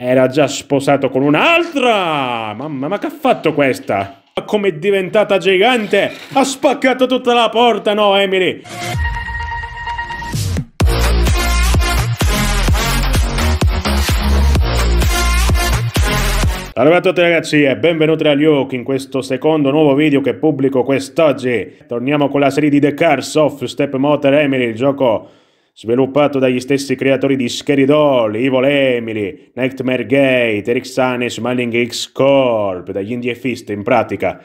Era già sposato con un'altra! Mamma, ma che ha fatto questa? Ma com'è diventata gigante! Ha spaccato tutta la porta, no, Emily! Salve a tutti ragazzi e benvenuti a Luke in questo secondo nuovo video che pubblico quest'oggi. Torniamo con la serie di The Cars of Step Motor Emily, il gioco sviluppato dagli stessi creatori di Scary Doll, Evil Emily, Nightmare Gate, Eric Sun e Smiling X Corp, dagli Indie Fist in pratica,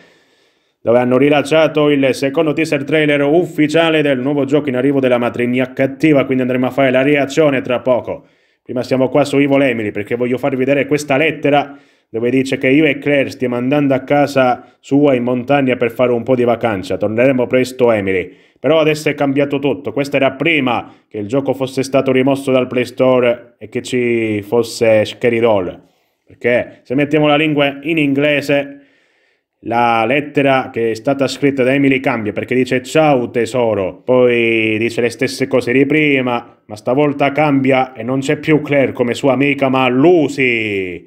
dove hanno rilasciato il secondo teaser trailer ufficiale del nuovo gioco in arrivo della matrigna cattiva, quindi andremo a fare la reazione tra poco. Prima siamo qua su Evil Emily perché voglio farvi vedere questa lettera dove dice che io e Claire stiamo andando a casa sua in montagna per fare un po' di vacanza, torneremo presto Emily. Però adesso è cambiato tutto. Questa era prima che il gioco fosse stato rimosso dal Play Store e che ci fosse Scaridol. Perché se mettiamo la lingua in inglese, la lettera che è stata scritta da Emily cambia perché dice ciao tesoro, poi dice le stesse cose di prima, ma stavolta cambia e non c'è più Claire come sua amica ma Lucy.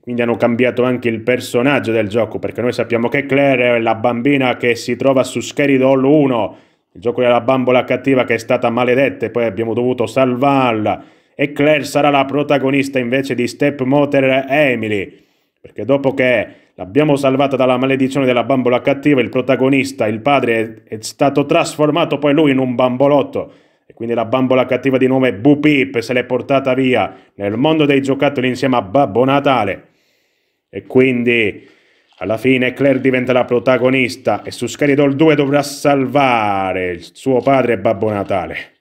Quindi hanno cambiato anche il personaggio del gioco perché noi sappiamo che Claire è la bambina che si trova su Scary Doll 1 il gioco della bambola cattiva che è stata maledetta e poi abbiamo dovuto salvarla. E Claire sarà la protagonista invece di Stepmother Emily. Perché dopo che l'abbiamo salvata dalla maledizione della bambola cattiva, il protagonista, il padre, è, è stato trasformato poi lui in un bambolotto. E quindi la bambola cattiva di nome Boopip se l'è portata via nel mondo dei giocattoli insieme a Babbo Natale. E quindi alla fine Claire diventa la protagonista e su Scary 2 dovrà salvare il suo padre e Babbo Natale.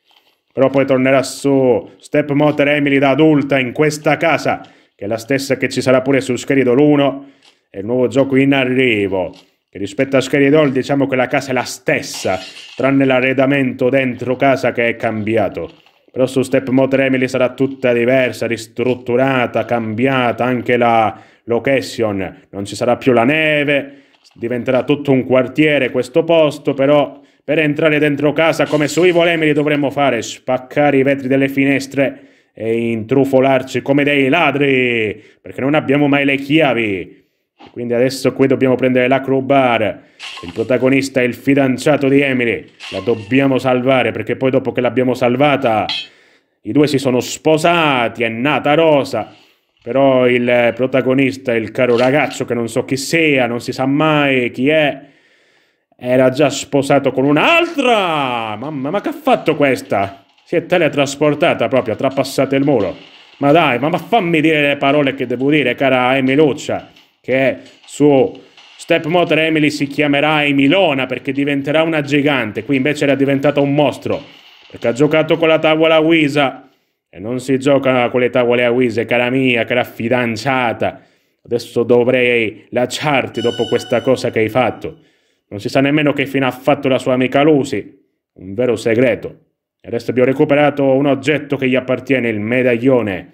Però poi tornerà su Stepmother Emily da adulta in questa casa, che è la stessa che ci sarà pure su Scary 1 e il nuovo gioco in arrivo. Che rispetto a Scary Doll diciamo che la casa è la stessa, tranne l'arredamento dentro casa che è cambiato però su Step Motor Emily sarà tutta diversa, ristrutturata, cambiata, anche la location, non ci sarà più la neve, diventerà tutto un quartiere questo posto, però per entrare dentro casa come su Evil Emily dovremmo fare, spaccare i vetri delle finestre e intrufolarci come dei ladri, perché non abbiamo mai le chiavi. Quindi adesso qui dobbiamo prendere la crowbar. Il protagonista è il fidanzato di Emily. La dobbiamo salvare perché poi dopo che l'abbiamo salvata i due si sono sposati, è nata Rosa. Però il protagonista, il caro ragazzo che non so chi sia, non si sa mai chi è, era già sposato con un'altra! Mamma, ma che ha fatto questa? Si è teletrasportata proprio, ha trapassato il muro. Ma dai, ma, fammi dire le parole che devo dire, cara Emiloccia che è suo stepmother Emily si chiamerà Emilona perché diventerà una gigante, qui invece era diventata un mostro, perché ha giocato con la tavola a Wisa, e non si gioca con le tavole a Wisa, cara mia, cara fidanzata, adesso dovrei lasciarti dopo questa cosa che hai fatto. Non si sa nemmeno che fine ha fatto la sua amica Lucy, un vero segreto. adesso abbiamo recuperato un oggetto che gli appartiene, il medaglione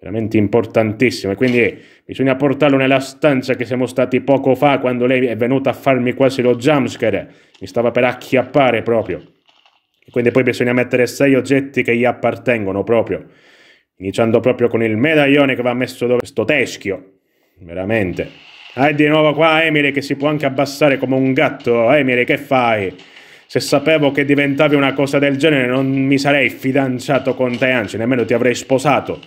veramente importantissimo. E quindi bisogna portarlo nella stanza che siamo stati poco fa, quando lei è venuta a farmi quasi lo jumpscare. Mi stava per acchiappare proprio. E quindi poi bisogna mettere sei oggetti che gli appartengono proprio. Iniziando proprio con il medaglione che va messo dove sto teschio. Veramente. Ah, e di nuovo qua Emily che si può anche abbassare come un gatto. Emily, che fai? Se sapevo che diventavi una cosa del genere non mi sarei fidanzato con te, anzi nemmeno ti avrei sposato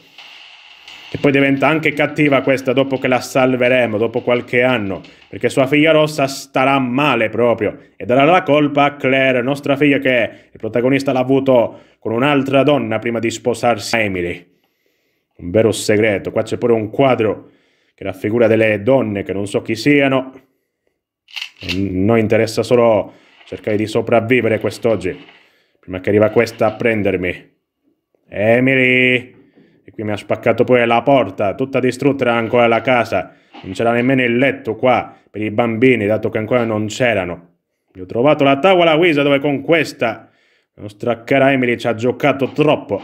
che poi diventa anche cattiva questa dopo che la salveremo, dopo qualche anno, perché sua figlia rossa starà male proprio, e darà la colpa a Claire, nostra figlia che il protagonista l'ha avuto con un'altra donna prima di sposarsi a Emily. Un vero segreto, qua c'è pure un quadro che raffigura delle donne che non so chi siano, e noi interessa solo cercare di sopravvivere quest'oggi, prima che arriva questa a prendermi. Emily! e qui mi ha spaccato pure la porta, tutta distrutta era ancora la casa, non c'era nemmeno il letto qua per i bambini, dato che ancora non c'erano. Gli ho trovato la tavola guisa dove con questa la nostra cara Emily ci ha giocato troppo.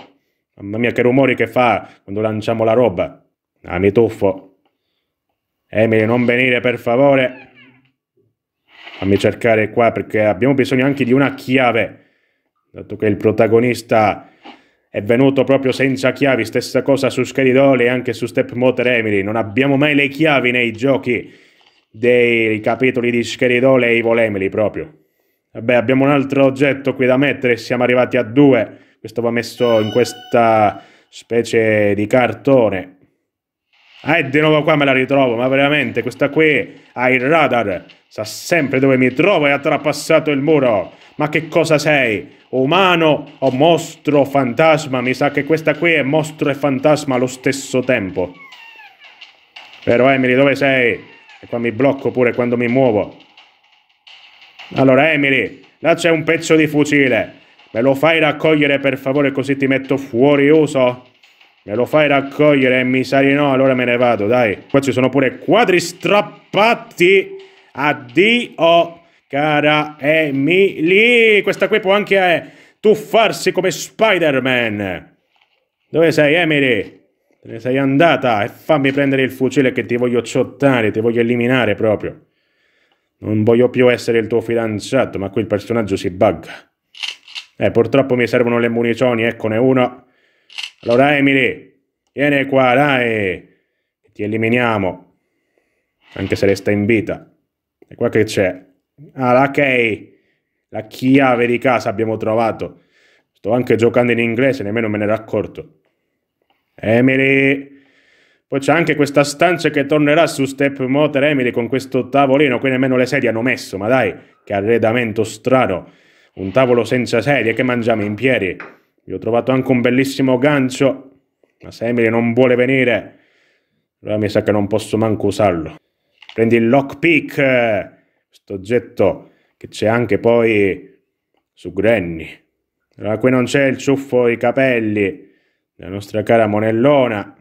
Mamma mia che rumori che fa quando lanciamo la roba. Ah, mi tuffo. Emily, non venire per favore. Fammi cercare qua perché abbiamo bisogno anche di una chiave, dato che il protagonista è venuto proprio senza chiavi, stessa cosa su Scaridoli e anche su Step Motor Emily, non abbiamo mai le chiavi nei giochi dei capitoli di Scaridole e Evil Emily proprio. Vabbè, abbiamo un altro oggetto qui da mettere, siamo arrivati a due. Questo va messo in questa specie di cartone. Ah, e di nuovo qua me la ritrovo, ma veramente, questa qui ha il radar. Sa sempre dove mi trovo e ha trapassato il muro. Ma che cosa sei? Umano o mostro o fantasma? Mi sa che questa qui è mostro e fantasma allo stesso tempo. Vero Emily, dove sei? E qua mi blocco pure quando mi muovo. Allora Emily, là c'è un pezzo di fucile. Me lo fai raccogliere per favore così ti metto fuori uso? Me lo fai raccogliere? Mi sa di no, allora me ne vado, dai. Qua ci sono pure quadri strappati. Addio cara Emily. Questa qui può anche eh, tuffarsi come Spider-Man. Dove sei, Emily? Te ne sei andata e fammi prendere il fucile che ti voglio ciottare, ti voglio eliminare proprio. Non voglio più essere il tuo fidanzato, ma qui il personaggio si bugga. Eh, purtroppo mi servono le munizioni, eccone uno. Allora, Emily, vieni qua, dai. Ti eliminiamo. Anche se resta in vita. E qua che c'è? Ah, la key. La chiave di casa abbiamo trovato. Sto anche giocando in inglese, nemmeno me ne ero accorto. Emily... Poi c'è anche questa stanza che tornerà su Step Motor Emily con questo tavolino, qui nemmeno le sedie hanno messo, ma dai, che arredamento strano. Un tavolo senza sedie, che mangiamo in piedi? Io ho trovato anche un bellissimo gancio, ma se Emily non vuole venire, allora mi sa che non posso manco usarlo. Prendi il lockpick! questo oggetto che c'è anche poi su Granny, da qui non c'è il ciuffo i capelli della nostra cara Monellona.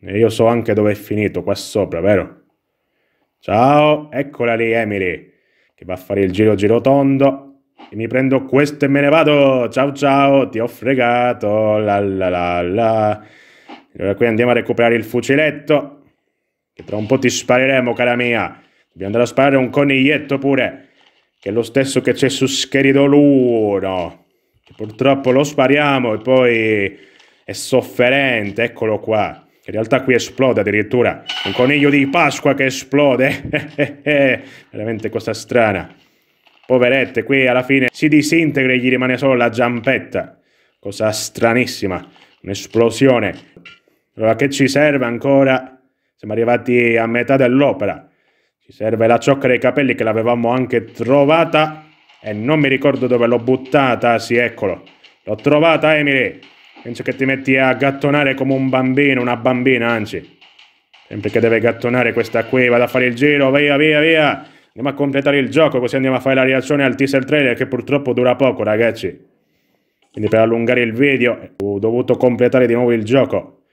E io so anche dove è finito, qua sopra, vero? Ciao, eccola lì Emily, che va a fare il giro giro tondo. E mi prendo questo e me ne vado. Ciao ciao, ti ho fregato. La la la la. Allora qui andiamo a recuperare il fuciletto. Che tra un po' ti spareremo, cara mia. Dobbiamo andare a sparare un coniglietto pure, che è lo stesso che c'è su Scheridol 1. purtroppo lo spariamo e poi è sofferente, eccolo qua. In realtà qui esplode addirittura un coniglio di Pasqua che esplode. Veramente cosa strana. Poverette, qui alla fine si disintegra e gli rimane solo la giampetta. Cosa stranissima. Un'esplosione. Allora, che ci serve ancora? Siamo arrivati a metà dell'opera. Ci serve la ciocca dei capelli che l'avevamo anche trovata e non mi ricordo dove l'ho buttata. Sì, eccolo. L'ho trovata, Emily. Penso che ti metti a gattonare come un bambino, una bambina, anzi. Sempre che deve gattonare questa qui, vado a fare il giro, via, via, via. Andiamo a completare il gioco, così andiamo a fare la reazione al teaser trailer che purtroppo dura poco, ragazzi. Quindi per allungare il video ho dovuto completare di nuovo il gioco.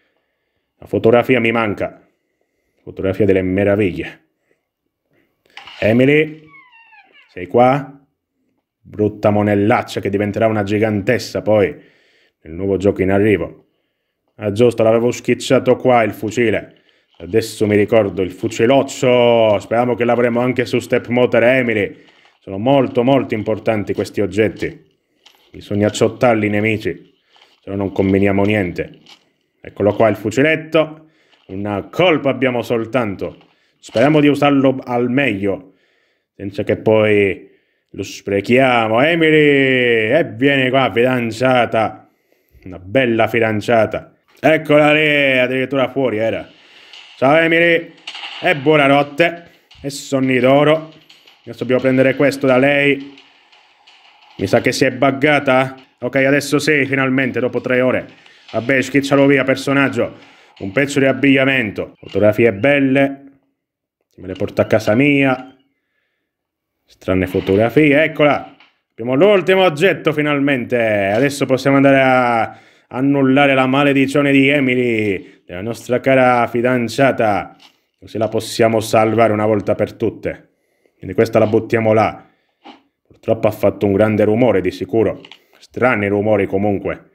La fotografia mi manca. Fotografia delle meraviglie. Emily, sei qua? Brutta monellaccia che diventerà una gigantessa poi, nel nuovo gioco in arrivo. Ah giusto, l'avevo schicciato qua il fucile. Adesso mi ricordo il fuciloccio. Speriamo che l'avremo anche su Step Motor Emily. Sono molto molto importanti questi oggetti. Bisogna acciottarli i nemici, se no non combiniamo niente. Eccolo qua il fuciletto. Una colpa abbiamo soltanto. Speriamo di usarlo al meglio senza che poi lo sprechiamo. Emily, e eh, vieni qua, fidanzata, una bella fidanzata. Eccola lì, addirittura fuori era. Ciao Emily, e buonanotte, e sonni d'oro. Adesso dobbiamo prendere questo da lei. Mi sa che si è buggata. Ok, adesso sì, finalmente, dopo tre ore. Vabbè, schiccialo via, personaggio. Un pezzo di abbigliamento. Fotografie belle. Me le porto a casa mia. Strane fotografie, eccola! Abbiamo l'ultimo oggetto finalmente! Adesso possiamo andare a annullare la maledizione di Emily, della nostra cara fidanzata. Così la possiamo salvare una volta per tutte. Quindi questa la buttiamo là. Purtroppo ha fatto un grande rumore, di sicuro. Strani rumori comunque.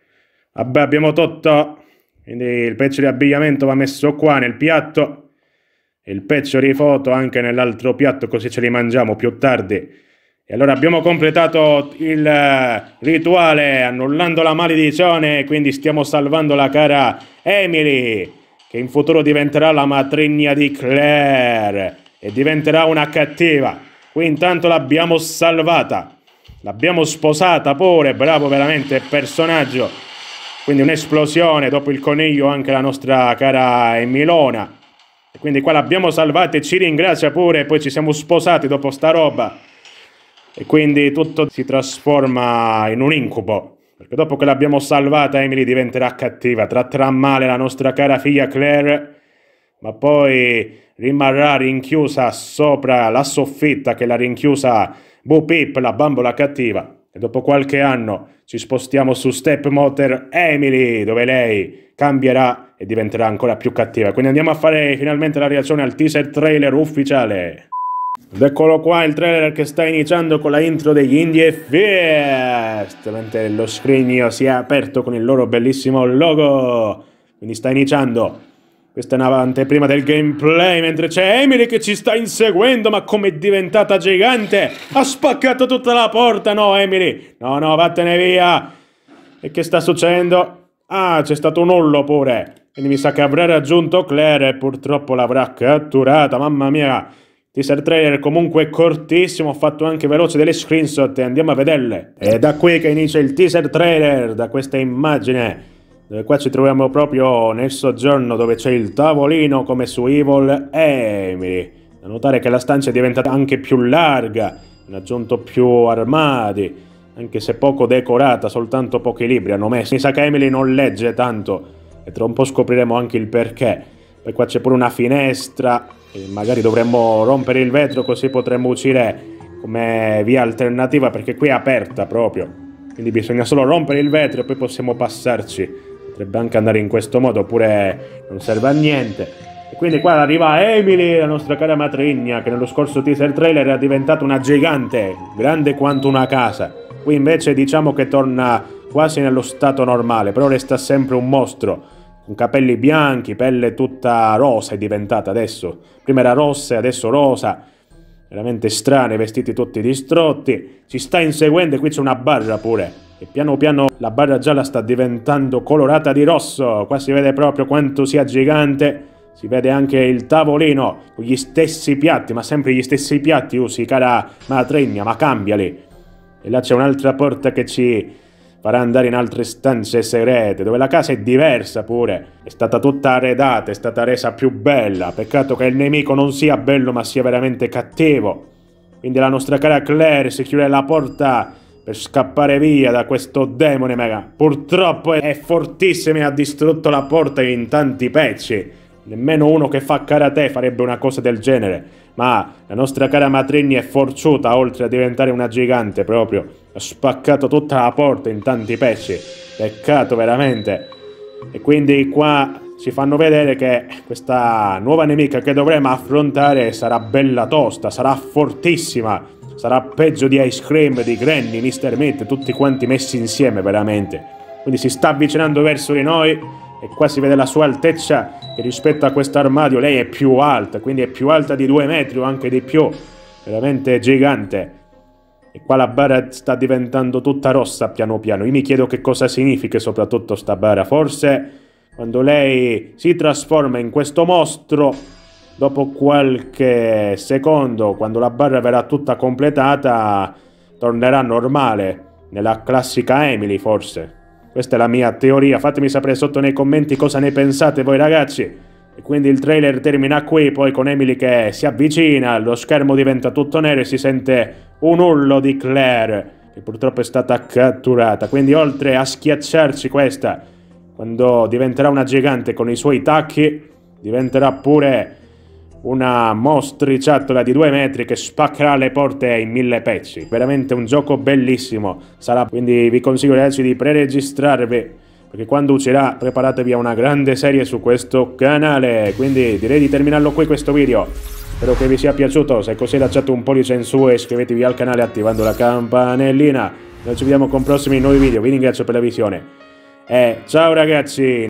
Vabbè, abbiamo tutto. Quindi il pezzo di abbigliamento va messo qua nel piatto il pezzo rifoto anche nell'altro piatto così ce li mangiamo più tardi. E allora abbiamo completato il eh, rituale annullando la maledizione, quindi stiamo salvando la cara Emily, che in futuro diventerà la matrigna di Claire e diventerà una cattiva. Qui intanto l'abbiamo salvata, l'abbiamo sposata pure, bravo veramente personaggio. Quindi un'esplosione, dopo il coniglio anche la nostra cara Emilona quindi qua l'abbiamo salvata e ci ringrazia pure, poi ci siamo sposati dopo sta roba. E quindi tutto si trasforma in un incubo. Perché dopo che l'abbiamo salvata, Emily diventerà cattiva, tratterà male la nostra cara figlia Claire, ma poi rimarrà rinchiusa sopra la soffitta che l'ha rinchiusa Bo Peep, la bambola cattiva. E dopo qualche anno ci spostiamo su Step Motor Emily, dove lei cambierà e diventerà ancora più cattiva. Quindi andiamo a fare finalmente la reazione al teaser trailer ufficiale. Ed eccolo qua il trailer che sta iniziando con la intro degli Indie Fest. Mentre lo scrigno si è aperto con il loro bellissimo logo. Quindi sta iniziando. Questa è un'anteprima del gameplay, mentre c'è Emily che ci sta inseguendo, ma com'è diventata gigante! Ha spaccato tutta la porta, no Emily! No, no, vattene via! E che sta succedendo? Ah, c'è stato un urlo pure! Quindi mi sa che avrà raggiunto Claire e purtroppo l'avrà catturata. Mamma mia! Teaser trailer comunque cortissimo, ho fatto anche veloce delle screenshot e andiamo a vederle. È da qui che inizia il teaser trailer, da questa immagine. Dove eh, qua ci troviamo proprio nel soggiorno dove c'è il tavolino come su Evil Emily. Da notare che la stanza è diventata anche più larga, hanno aggiunto più armadi, anche se poco decorata, soltanto pochi libri hanno messo. Mi sa che Emily non legge tanto e tra un po' scopriremo anche il perché. Poi qua c'è pure una finestra e magari dovremmo rompere il vetro così potremmo uscire come via alternativa perché qui è aperta proprio. Quindi bisogna solo rompere il vetro e poi possiamo passarci. Potrebbe anche andare in questo modo oppure non serve a niente. E quindi qua arriva Emily, la nostra cara matrigna, che nello scorso teaser trailer è diventata una gigante, grande quanto una casa. Qui invece diciamo che torna quasi nello stato normale, però resta sempre un mostro con capelli bianchi, pelle tutta rosa è diventata adesso. Prima era rossa e adesso rosa. Veramente strani, vestiti tutti distrotti. Ci sta inseguendo e qui c'è una barra pure. E piano piano la barra gialla sta diventando colorata di rosso. Qua si vede proprio quanto sia gigante. Si vede anche il tavolino con gli stessi piatti, ma sempre gli stessi piatti usi, cara matregna, ma cambiali. E là c'è un'altra porta che ci farà andare in altre stanze segrete, dove la casa è diversa pure. È stata tutta arredata, è stata resa più bella. Peccato che il nemico non sia bello, ma sia veramente cattivo. Quindi la nostra cara Claire si chiude la porta per scappare via da questo demone mega. Purtroppo è fortissimo e ha distrutto la porta in tanti pezzi. Nemmeno uno che fa karate farebbe una cosa del genere. Ma la nostra cara Matrini è forciuta oltre a diventare una gigante proprio ha spaccato tutta la porta in tanti pezzi. Peccato veramente. E quindi qua ci fanno vedere che questa nuova nemica che dovremo affrontare sarà bella tosta, sarà fortissima, sarà peggio di Ice Cream, di Granny, Mr. Meat, tutti quanti messi insieme veramente. Quindi si sta avvicinando verso di noi e qua si vede la sua altezza che rispetto a questo armadio lei è più alta, quindi è più alta di due metri o anche di più, veramente gigante. E qua la bara sta diventando tutta rossa piano piano. Io mi chiedo che cosa significa soprattutto sta bara. Forse quando lei si trasforma in questo mostro, dopo qualche secondo, quando la barra verrà tutta completata, tornerà normale. Nella classica Emily, forse. Questa è la mia teoria. Fatemi sapere sotto nei commenti cosa ne pensate voi, ragazzi. E quindi il trailer termina qui, poi con Emily che si avvicina, lo schermo diventa tutto nero e si sente un urlo di Claire, che purtroppo è stata catturata. Quindi oltre a schiacciarci questa, quando diventerà una gigante con i suoi tacchi, diventerà pure una mostriciattola di due metri che spaccherà le porte in mille pezzi. Veramente un gioco bellissimo sarà, quindi vi consiglio ragazzi di preregistrarvi perché quando uscirà preparatevi a una grande serie su questo canale, quindi direi di terminarlo qui questo video. Spero che vi sia piaciuto, se è così lasciate un pollice in su e iscrivetevi al canale attivando la campanellina. Noi ci vediamo con prossimi nuovi video, vi ringrazio per la visione e ciao ragazzi!